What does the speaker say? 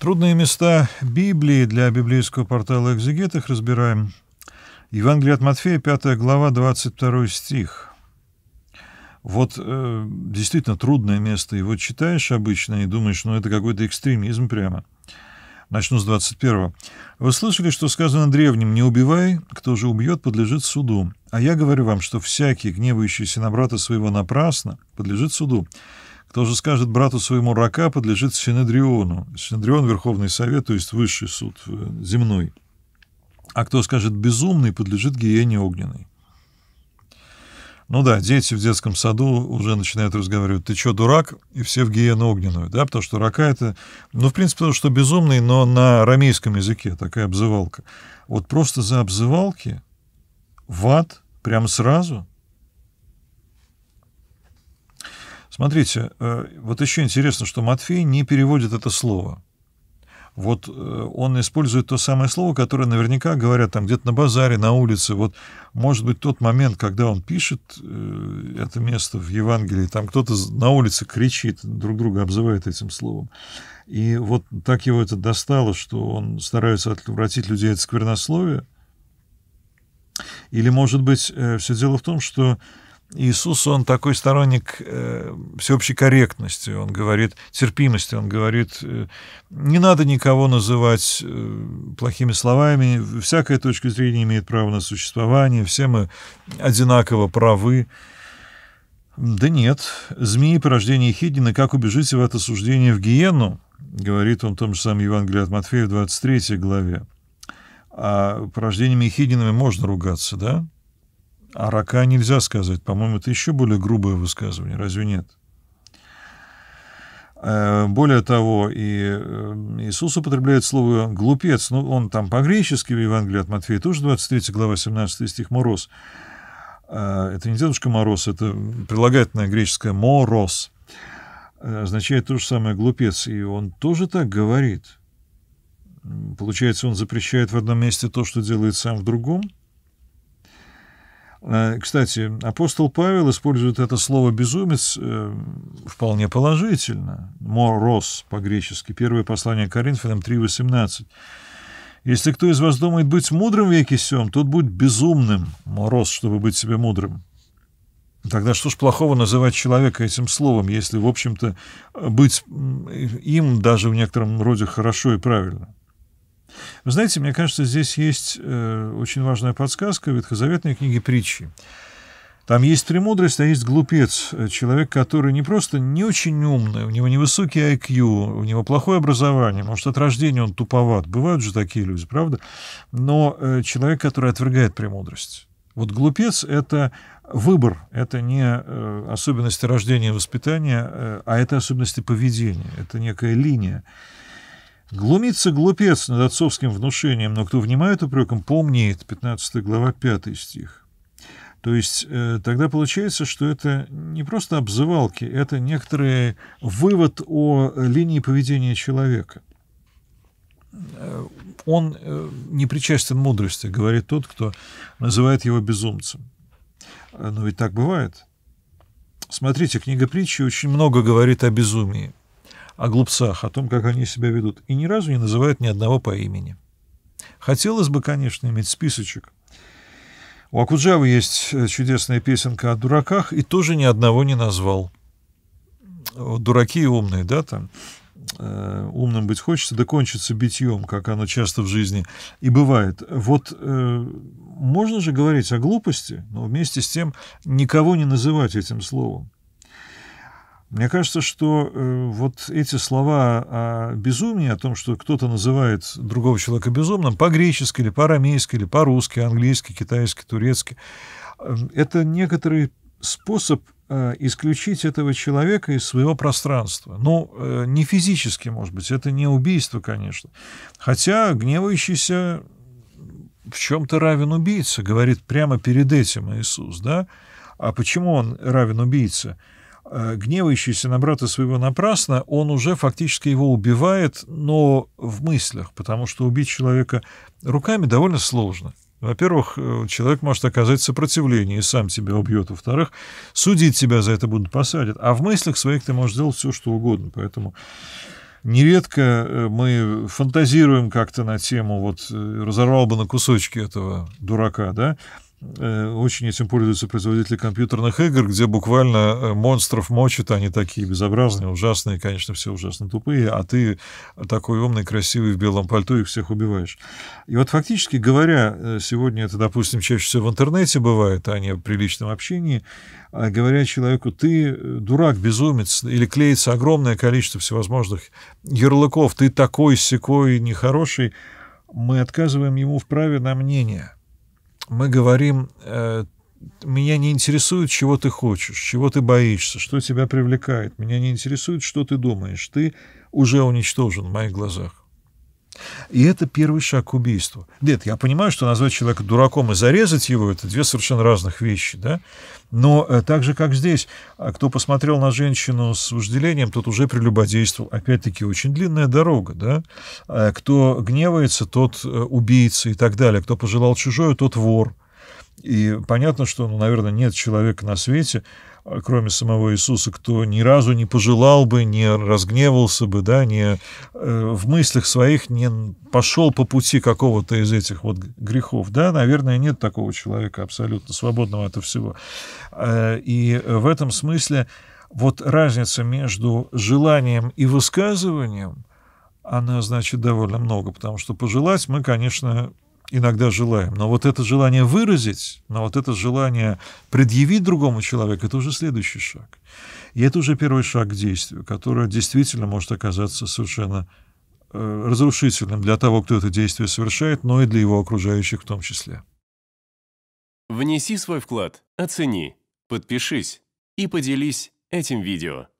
Трудные места Библии для библейского портала «Экзегет» их разбираем. Евангелие от Матфея, 5 глава, 22 стих. Вот э, действительно трудное место. Его читаешь обычно и думаешь, ну это какой-то экстремизм прямо. Начну с 21. «Вы слышали, что сказано древним, не убивай, кто же убьет, подлежит суду. А я говорю вам, что всякий, гневающийся на брата своего напрасно, подлежит суду. Кто же скажет брату своему рака, подлежит Синедриону. Синедрион — Верховный Совет, то есть высший суд э, земной. А кто скажет безумный, подлежит гиене огненной. Ну да, дети в детском саду уже начинают разговаривать, ты чё, дурак? И все в гиену огненную, да, потому что рака это, ну, в принципе, то, что безумный, но на рамейском языке такая обзывалка. Вот просто за обзывалки в ад прямо сразу — Смотрите, э, вот еще интересно, что Матфей не переводит это слово. Вот э, он использует то самое слово, которое наверняка говорят там где-то на базаре, на улице. Вот, может быть, тот момент, когда он пишет э, это место в Евангелии, там кто-то на улице кричит, друг друга обзывает этим словом. И вот так его это достало, что он старается отвратить людей от сквернословия. Или, может быть, все дело в том, что Иисус, он такой сторонник э, всеобщей корректности, он говорит, терпимости, он говорит, э, не надо никого называть э, плохими словами, всякая точка зрения имеет право на существование, все мы одинаково правы. Да нет, змеи порождения Хидина, как убежите в это суждение в Гиену, говорит он в том же самом Евангелии от Матфея в 23 главе. А порождениями Хидинами можно ругаться, да? А рака нельзя сказать. По-моему, это еще более грубое высказывание. Разве нет? Э, более того, и э, Иисус употребляет слово «глупец». Ну, он там по-гречески в Евангелии от Матфея, тоже 23 глава, 17 стих «мороз». Э, это не дедушка Мороз, это прилагательное греческое «мороз». Означает то же самое «глупец». И он тоже так говорит. Получается, он запрещает в одном месте то, что делает сам в другом – Э, кстати, апостол Павел использует это слово «безумец» э, вполне положительно. «Морос» по-гречески. Первое послание Коринфянам 3.18. «Если кто из вас думает быть мудрым в веке сём, тот будь безумным, морос, чтобы быть себе мудрым». Тогда что ж плохого называть человека этим словом, если, в общем-то, быть им даже в некотором роде хорошо и правильно? Вы знаете, мне кажется, здесь есть э, очень важная подсказка в ветхозаветной книге «Притчи». Там есть премудрость, а есть глупец. Э, человек, который не просто не очень умный, у него невысокий IQ, у него плохое образование, может, от рождения он туповат. Бывают же такие люди, правда? Но э, человек, который отвергает премудрость. Вот глупец — это выбор, это не э, особенности рождения и воспитания, э, а это особенности поведения, это некая линия. Глумится глупец над отцовским внушением, но кто внимает упреком, помнит, 15 глава, 5 стих. То есть э, тогда получается, что это не просто обзывалки, это некоторый вывод о линии поведения человека. Э, он э, не причастен мудрости, говорит тот, кто называет его безумцем. Э, но ведь так бывает. Смотрите, книга притчи очень много говорит о безумии о глупцах, о том, как они себя ведут, и ни разу не называют ни одного по имени. Хотелось бы, конечно, иметь списочек. У Акуджавы есть э, чудесная песенка о дураках, и тоже ни одного не назвал. Э, дураки и умные, да, там э, умным быть хочется, да кончится битьем, как оно часто в жизни и бывает. Вот э, можно же говорить о глупости, но вместе с тем никого не называть этим словом. Мне кажется, что э, вот эти слова о безумии, о том, что кто-то называет другого человека безумным, по-гречески или по-арамейски, или по-русски, английски, китайски, турецки, э, это некоторый способ э, исключить этого человека из своего пространства. Ну, э, не физически, может быть, это не убийство, конечно. Хотя гневающийся в чем-то равен убийце, говорит прямо перед этим Иисус, да? А почему он равен убийце? Э, гневающийся на брата своего напрасно, он уже фактически его убивает, но в мыслях, потому что убить человека руками довольно сложно. Во-первых, э, человек может оказать сопротивление и сам тебя убьет. Во-вторых, судить тебя за это будут посадят. А в мыслях своих ты можешь делать все, что угодно. Поэтому нередко э, мы фантазируем как-то на тему, вот разорвал бы на кусочки этого дурака, да, Э, очень этим пользуются производители компьютерных игр, где буквально э, монстров мочат, они такие безобразные, ужасные, конечно, все ужасно тупые, а ты такой умный, красивый, в белом пальто их всех убиваешь. И вот фактически говоря, э, сегодня это, допустим, чаще всего в интернете бывает, а не в приличном общении, а говоря человеку, ты дурак, безумец, или клеится огромное количество всевозможных ярлыков, ты такой, секой, нехороший, мы отказываем ему в праве на мнение – мы говорим, э, меня не интересует, чего ты хочешь, чего ты боишься, что тебя привлекает, меня не интересует, что ты думаешь, ты уже уничтожен в моих глазах. И это первый шаг к убийству. Нет, я понимаю, что назвать человека дураком и зарезать его – это две совершенно разных вещи, да? Но э, так же, как здесь, а кто посмотрел на женщину с вожделением, тот уже прелюбодействовал. Опять-таки, очень длинная дорога, да? Э, кто гневается, тот э, убийца и так далее. Кто пожелал чужое, тот вор. И понятно, что, ну, наверное, нет человека на свете, а кроме самого Иисуса, кто ни разу не пожелал бы, не разгневался бы, да, не э, в мыслях своих не пошел по пути какого-то из этих вот грехов. Да, наверное, нет такого человека абсолютно свободного от всего. Э, и в этом смысле вот разница между желанием и высказыванием, она значит довольно много, потому что пожелать мы, конечно, иногда желаем. Но вот это желание выразить, но вот это желание предъявить другому человеку, это уже следующий шаг. И это уже первый шаг к действию, который действительно может оказаться совершенно э, разрушительным для того, кто это действие совершает, но и для его окружающих в том числе. Внеси свой вклад, оцени, подпишись и поделись этим видео.